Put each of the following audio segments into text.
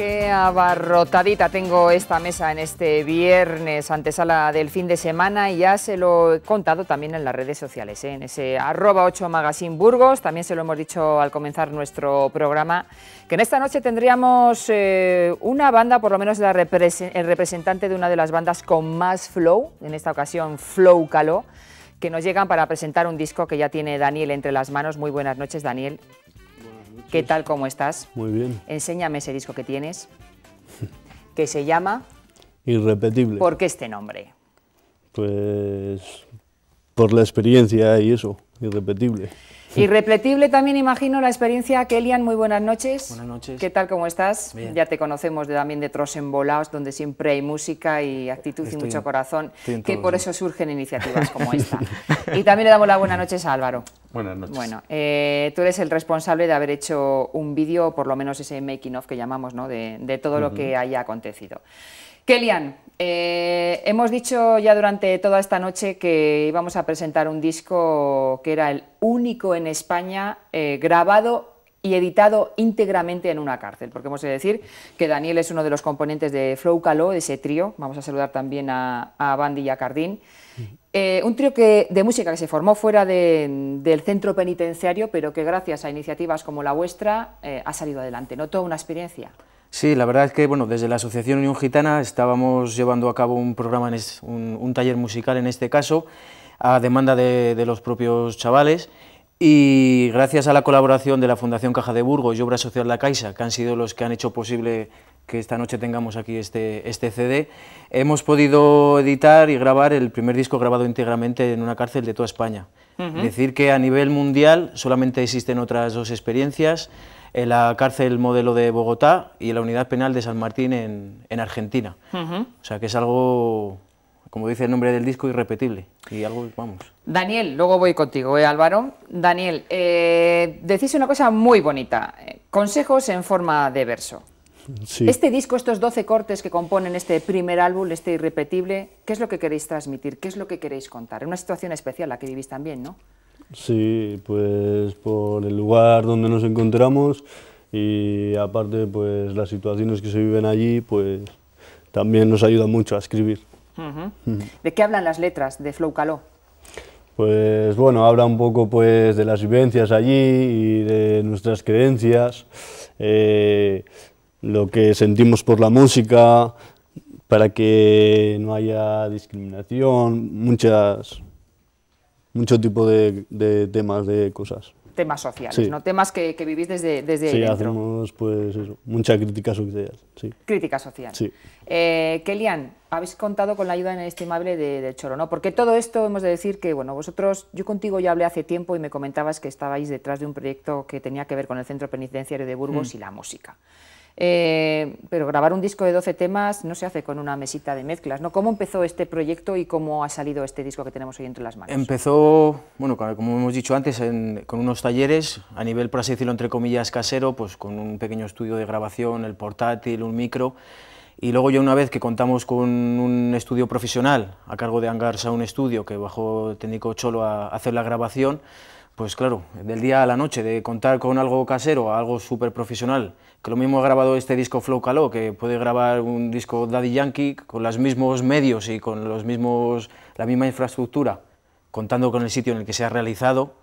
Qué abarrotadita tengo esta mesa en este viernes, antesala del fin de semana, y ya se lo he contado también en las redes sociales, ¿eh? en ese arroba 8 Magazine Burgos, también se lo hemos dicho al comenzar nuestro programa, que en esta noche tendríamos eh, una banda, por lo menos el representante de una de las bandas con más flow, en esta ocasión Flow Caló, que nos llegan para presentar un disco que ya tiene Daniel entre las manos. Muy buenas noches, Daniel. ¿Qué tal, cómo estás? Muy bien. Enséñame ese disco que tienes, que se llama... Irrepetible. ¿Por qué este nombre? Pues por la experiencia y eso, irrepetible. Irrepetible también imagino la experiencia. Kelian, muy buenas noches. Buenas noches. ¿Qué tal, cómo estás? Ya te conocemos de, también de Tros en donde siempre hay música y actitud y mucho corazón, que por eso surgen iniciativas como esta. y también le damos la buenas noches a Álvaro. Buenas noches. Bueno, eh, tú eres el responsable de haber hecho un vídeo, por lo menos ese making of que llamamos, ¿no? de, todo lo que haya acontecido. Kelian, eh, hemos dicho ya durante toda esta noche que íbamos a presentar un disco que era el único en España eh, grabado y editado íntegramente en una cárcel, porque hemos de decir que Daniel es uno de los componentes de Flow Caló, de ese trío, vamos a saludar también a, a Bandy y a Cardín, eh, un trío que, de música que se formó fuera del centro penitenciario, pero que gracias a iniciativas como la vuestra eh, ha salido adelante, ¿no? Toda una experiencia. Sí, la verdad es que bueno, desde la Asociación Unión Gitana estábamos llevando a cabo un programa, un, un taller musical en este caso, a demanda de, de los propios chavales, y gracias a la colaboración de la Fundación Caja de Burgos y Obra Social La Caixa, que han sido los que han hecho posible que esta noche tengamos aquí este, este CD, hemos podido editar y grabar el primer disco grabado íntegramente en una cárcel de toda España. es Decir que a nivel mundial solamente existen otras dos experiencias, la cárcel modelo de Bogotá y la unidad penal de San Martín en, Argentina. O sea que es algo como dice el nombre del disco, irrepetible. Y algo, vamos. Daniel, luego voy contigo, ¿eh, Álvaro. Daniel, eh, decís una cosa muy bonita. Eh, consejos en forma de verso. Sí. Este disco, estos 12 cortes que componen este primer álbum, este irrepetible, ¿qué es lo que queréis transmitir? ¿Qué es lo que queréis contar? Es Una situación especial la que vivís también, ¿no? Sí, pues por el lugar donde nos encontramos y aparte pues las situaciones que se viven allí, pues también nos ayuda mucho a escribir. ¿De qué hablan las letras de Flow Caló? Pues bueno, habla un poco pues de las vivencias allí y de nuestras creencias, eh, lo que sentimos por la música, para que no haya discriminación, muchas, mucho tipo de temas, de cosas temas sociales, ¿no? Temas que, vivís desde, desde sí, hacemos pues eso, mucha crítica social, sí. Crítica social. Sí. Eh, Kelian, habéis contado con la ayuda inestimable de, Choro, ¿no? Porque todo esto hemos de decir que, bueno, vosotros, yo contigo ya hablé hace tiempo y me comentabas que estabais detrás de un proyecto que tenía que ver con el Centro Penitenciario de Burgos mm. y la música. Eh, pero grabar un disco de 12 temas no se hace con una mesita de mezclas, ¿no? ¿Cómo empezó este proyecto y cómo ha salido este disco que tenemos hoy entre las manos? Empezó, bueno, como hemos dicho antes, con unos talleres, a nivel, por así decirlo, entre comillas, casero, pues con un pequeño estudio de grabación, el portátil, un micro, y luego ya una vez que contamos con un estudio profesional a cargo de Angarsa, un estudio que bajó técnico Cholo a hacer la grabación, pues claro, del día a la noche, de contar con algo casero, algo súper profesional, que lo mismo ha grabado este disco Flow Caló, que puede grabar un disco Daddy Yankee con los mismos medios y con los mismos, la misma infraestructura, contando con el sitio en el que se ha realizado,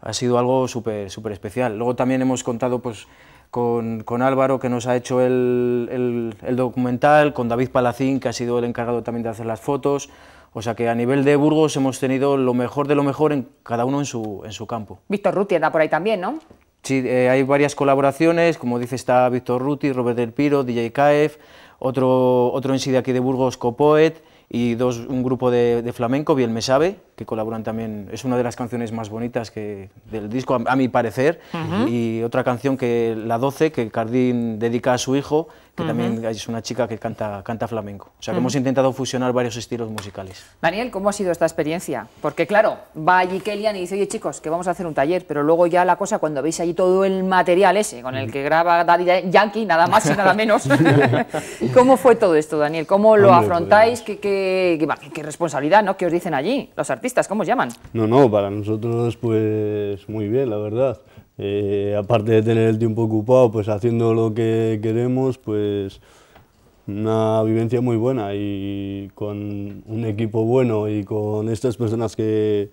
ha sido algo súper super especial. Luego también hemos contado pues, con, con Álvaro, que nos ha hecho el, el documental, con David Palacín, que ha sido el encargado también de hacer las fotos, o sea que a nivel de Burgos hemos tenido lo mejor de lo mejor en cada uno en su, en su campo. Víctor Ruti anda por ahí también, ¿no? Sí, eh, hay varias colaboraciones, como dice está Víctor Ruti, Robert Del Piro, DJ Caef, otro, otro en sí de aquí de Burgos, Copoet, y dos, un grupo de, de flamenco, bien me sabe, que colaboran también. Es una de las canciones más bonitas que, del disco, a, mi parecer. Y otra canción que la 12, que Cardín dedica a su hijo, que también es una chica que canta, canta flamenco. O sea, que hemos intentado fusionar varios estilos musicales. Daniel, ¿cómo ha sido esta experiencia? Porque claro, va allí Kellyan y dice, oye chicos, que vamos a hacer un taller, pero luego ya la cosa, cuando veis allí todo el material ese, con el que graba Daddy Yankee, nada más y nada menos. ¿Cómo fue todo esto, Daniel? ¿Cómo lo afrontáis? Pues, ¿Qué, qué, qué, qué responsabilidad ¿no? qué os dicen allí los artistas? ¿Cómo os llaman? No, no, para nosotros pues muy bien, la verdad. Eh, aparte de tener el tiempo ocupado, pues haciendo lo que queremos, pues una vivencia muy buena y con un equipo bueno y con estas personas que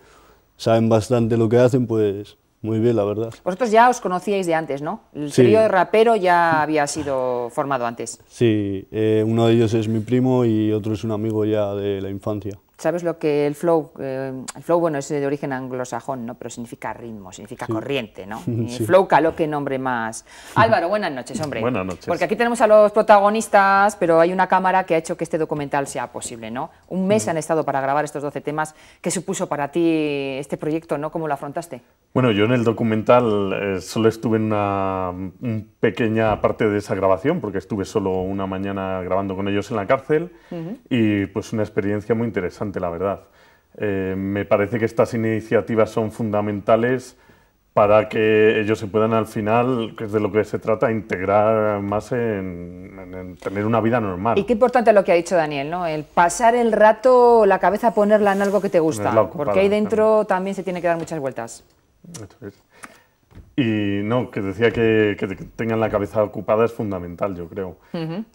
saben bastante lo que hacen, pues muy bien, la verdad. Vosotros ya os conocíais de antes, ¿no? El sí. de rapero ya había sido formado antes. Sí, eh, uno de ellos es mi primo y otro es un amigo ya de la infancia. ¿Sabes lo que el flow? Eh, el flow, bueno, es de origen anglosajón, ¿no? Pero significa ritmo, significa corriente, ¿no? Eh, flow calo, qué nombre más. Álvaro, buenas noches, hombre. Buenas noches. Porque aquí tenemos a los protagonistas, pero hay una cámara que ha hecho que este documental sea posible, ¿no? Un mes mm. han estado para grabar estos 12 temas. ¿Qué supuso para ti este proyecto, ¿no? ¿Cómo lo afrontaste? Bueno, yo en el documental eh, solo estuve en una, pequeña parte de esa grabación, porque estuve solo una mañana grabando con ellos en la cárcel, y pues una experiencia muy interesante la verdad. Eh, me parece que estas iniciativas son fundamentales para que ellos se puedan al final, que es de lo que se trata, integrar más en, tener una vida normal. Y qué importante lo que ha dicho Daniel, ¿no? El pasar el rato, la cabeza ponerla en algo que te gusta, porque ahí dentro también se tiene que dar muchas vueltas. Y no, que decía que, tengan la cabeza ocupada es fundamental, yo creo.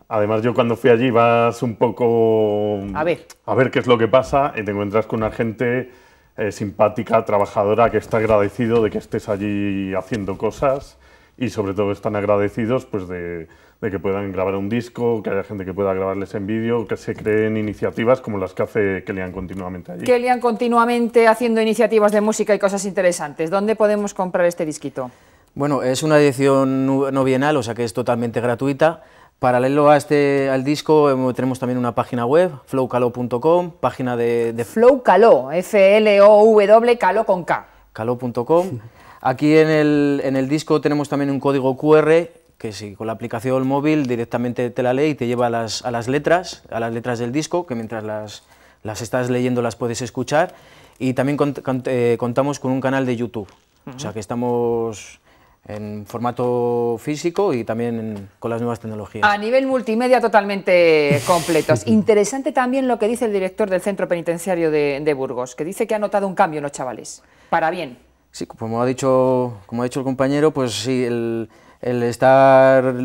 Además, yo cuando fui allí vas un poco a ver. qué es lo que pasa y te encuentras con una gente eh, simpática, trabajadora, que está agradecido de que estés allí haciendo cosas y sobre todo están agradecidos pues de, que puedan grabar un disco, que haya gente que pueda grabarles en vídeo, que se creen iniciativas como las que hace Kelian continuamente allí. Kelian continuamente haciendo iniciativas de música y cosas interesantes. ¿Dónde podemos comprar este disquito? Bueno, es una edición no bienal, o sea que es totalmente gratuita. Paralelo a este, al disco em, tenemos también una página web, flowcalo.com, página de... de... Flowcalo, F-L-O-W, calo con K. Calo.com. Aquí en el, en el disco tenemos también un código QR que sí, con la aplicación móvil directamente te la lee y te lleva a las, a las letras, a las letras del disco, que mientras las, las estás leyendo las puedes escuchar, y también eh, contamos con un canal de YouTube, o sea que estamos en formato físico y también con las nuevas tecnologías. A nivel multimedia totalmente completos. Interesante también lo que dice el director del Centro Penitenciario de, Burgos, que dice que ha notado un cambio en los chavales, para bien. Sí, como ha dicho, como ha dicho el compañero, pues sí, el, el estar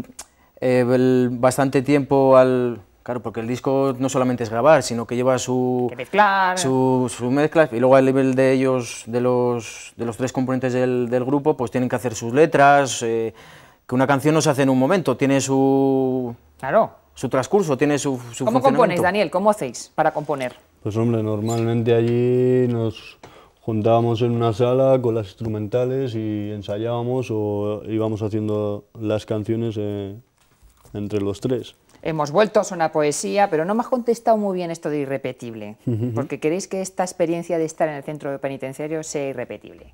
eh, bastante tiempo al... Claro, porque el disco no solamente es grabar, sino que lleva su, mezclar. su, mezcla y luego a nivel de ellos, de los, de los tres componentes del, grupo, pues tienen que hacer sus letras, eh, que una canción no se hace en un momento, tiene su... Claro. Su transcurso, tiene su, su ¿Cómo componéis, Daniel? ¿Cómo hacéis para componer? Pues hombre, normalmente allí nos juntábamos en una sala con las instrumentales y ensayábamos o íbamos haciendo las canciones eh, entre los tres. Hemos vuelto a una poesía, pero no me has contestado muy bien esto de irrepetible, porque queréis que esta experiencia de estar en el centro penitenciario sea irrepetible.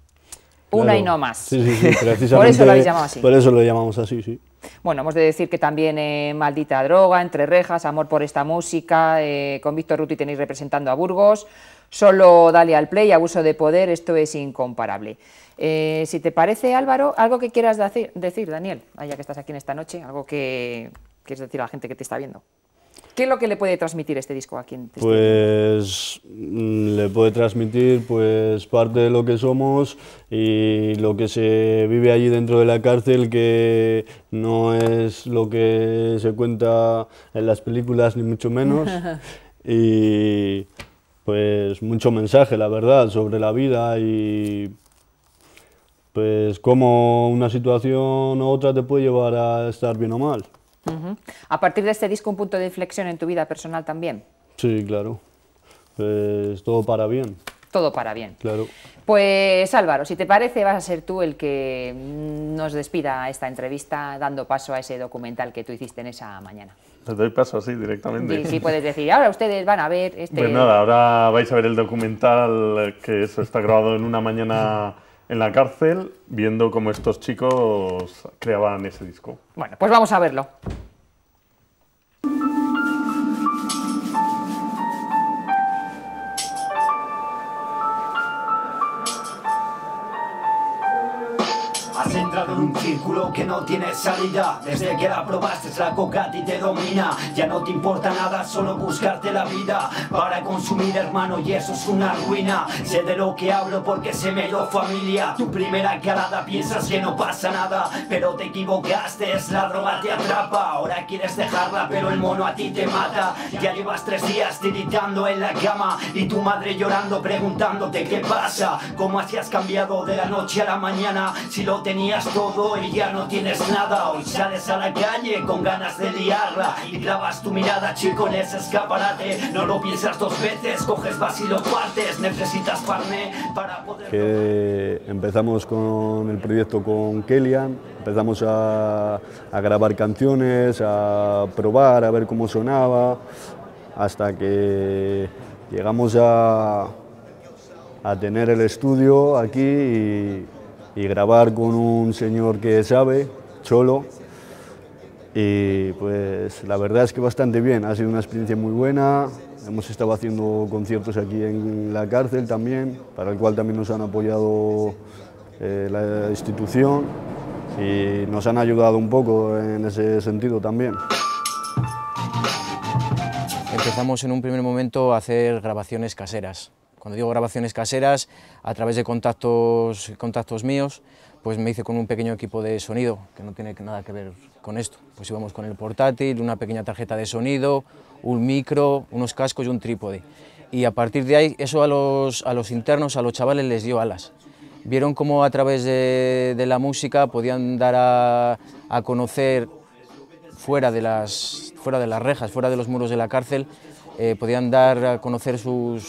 Una y no más. Sí, sí, sí, precisamente, por eso lo habéis así. Por eso lo llamamos así, sí. Bueno, hemos de decir que también eh, Maldita Droga, Entre Rejas, Amor por esta Música, eh, con Víctor Ruti tenéis representando a Burgos, solo Dale al Play, Abuso de Poder, esto es incomparable. Eh, si te parece, Álvaro, algo que quieras decir, Daniel, ya que estás aquí en esta noche, algo que quieres decir a la gente que te está viendo. ¿Qué es lo que le puede transmitir este disco a quien te Pues mm, le puede transmitir pues parte de lo que somos y lo que se vive allí dentro de la cárcel que no es lo que se cuenta en las películas ni mucho menos y pues mucho mensaje la verdad sobre la vida y pues cómo una situación u otra te puede llevar a estar bien o mal. ¿A partir de este disco un punto de inflexión en tu vida personal también? Sí, claro. Pues, todo para bien. Todo para bien. Claro. Pues Álvaro, si te parece, vas a ser tú el que nos despida esta entrevista dando paso a ese documental que tú hiciste en esa mañana. Te doy paso así directamente. Sí, puedes decir, ahora ustedes van a ver este... Pues nada, ahora vais a ver el documental que eso está grabado en una mañana en la cárcel viendo cómo estos chicos creaban ese disco. Bueno, pues vamos a verlo. un círculo que no tiene salida Desde que la probaste la coca ti te domina Ya no te importa nada, solo buscarte la vida Para consumir hermano y eso es una ruina Sé de lo que hablo porque se me dio familia Tu primera calada piensas que no pasa nada Pero te equivocaste, es la droga te atrapa Ahora quieres dejarla pero el mono a ti te mata Ya llevas tres días tiritando en la cama Y tu madre llorando preguntándote qué pasa Cómo has cambiado de la noche a la mañana Si lo tenías todo y ya no tienes nada Hoy sales a la calle con ganas de liarla Y clavas tu mirada, chico, en ese escaparate No lo piensas dos veces, coges lo partes Necesitas carne para poder... empezamos con el proyecto con Kelian Empezamos a, grabar canciones, a probar, a ver cómo sonaba Hasta que llegamos a a tener el estudio aquí y y grabar con un señor que sabe, solo. Y pues la verdad es que bastante bien, ha sido una experiencia muy buena. Hemos estado haciendo conciertos aquí en la cárcel también, para el cual también nos han apoyado eh, la institución y nos han ayudado un poco en ese sentido también. Empezamos en un primer momento a hacer grabaciones caseras, cuando digo grabaciones caseras, a través de contactos, contactos míos, pues me hice con un pequeño equipo de sonido, que no tiene nada que ver con esto. Pues íbamos con el portátil, una pequeña tarjeta de sonido, un micro, unos cascos y un trípode. Y a partir de ahí, eso a los, internos, a los chavales, les dio alas. Vieron cómo a través de, la música podían dar a, conocer fuera de, fuera de las rejas, fuera de los muros de la cárcel, eh, podían dar a conocer sus,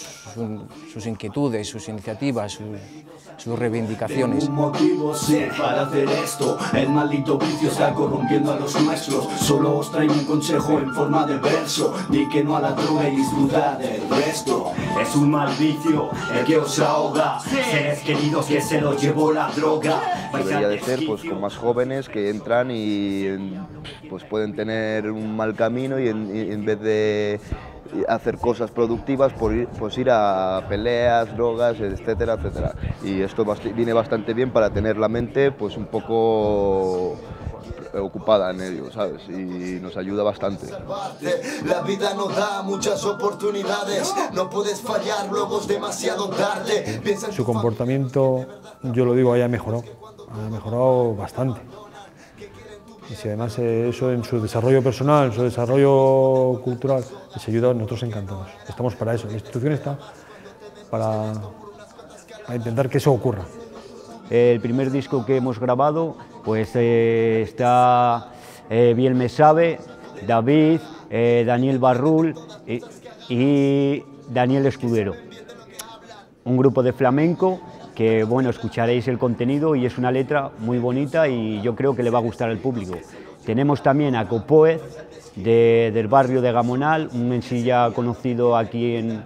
sus, inquietudes, sus iniciativas, sus, reivindicaciones. Tengo un motivo sí, para hacer esto, el maldito vicio está corrompiendo a los maestros... solo os traigo un consejo en forma de verso, di que no a la droga y disfruta del resto. Es un mal vicio el que os ahoga, seres queridos que se los llevó la droga. Debería de ser pues, con más jóvenes que entran y pues pueden tener un mal camino y en, y en vez de hacer cosas productivas, por ir, pues ir a peleas, drogas, etcétera, etcétera. Y esto viene bastante bien para tener la mente pues un poco ocupada en ello, ¿sabes? Y nos ayuda bastante. La vida nos da muchas oportunidades, no puedes demasiado Su comportamiento, yo lo digo, haya mejorado, ha mejorado bastante. Y si además eh, eso en su desarrollo personal, en su desarrollo cultural, les ayuda, nosotros encantados. Estamos para eso. La institución está para, intentar que eso ocurra. El primer disco que hemos grabado, pues eh, está eh, Bien Me Sabe, David, Daniel Barrul y Daniel Escudero. Un grupo de flamenco que bueno, escucharéis el contenido y es una letra muy bonita y yo creo que le va a gustar al público. Tenemos también a Copoez del barrio de Gamonal, un mensilla conocido aquí en,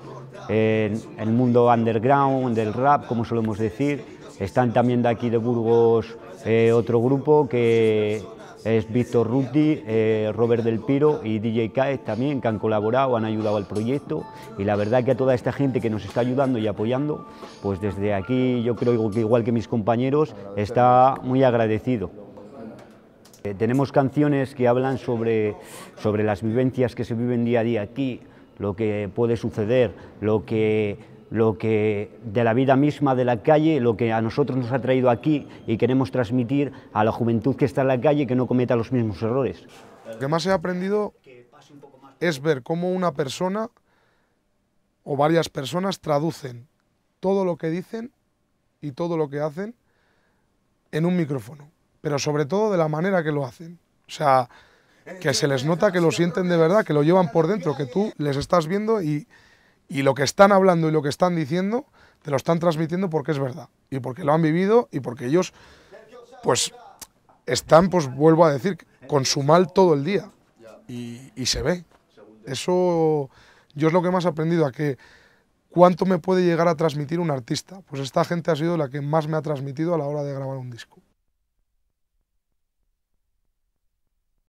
en, el mundo underground, del rap, como solemos decir. Están también de aquí de Burgos eh, otro grupo que, es Víctor Ruti, eh, Robert Del Piro y DJ Caes también, que han colaborado, han ayudado al proyecto. Y la verdad que a toda esta gente que nos está ayudando y apoyando, pues desde aquí yo creo que igual que mis compañeros, está muy agradecido. Eh, tenemos canciones que hablan sobre, sobre las vivencias que se viven día a día aquí, lo que puede suceder, lo que lo que de la vida misma de la calle, lo que a nosotros nos ha traído aquí y queremos transmitir a la juventud que está en la calle que no cometa los mismos errores. Lo que más he aprendido es ver cómo una persona o varias personas traducen todo lo que dicen y todo lo que hacen en un micrófono, pero sobre todo de la manera que lo hacen. O sea, que se les nota que lo sienten de verdad, que lo llevan por dentro, que tú les estás viendo y y lo que están hablando y lo que están diciendo te lo están transmitiendo porque es verdad y porque lo han vivido y porque ellos pues están, pues vuelvo a decir, con su mal todo el día y, y se ve. Eso yo es lo que más he aprendido, a que cuánto me puede llegar a transmitir un artista. Pues esta gente ha sido la que más me ha transmitido a la hora de grabar un disco.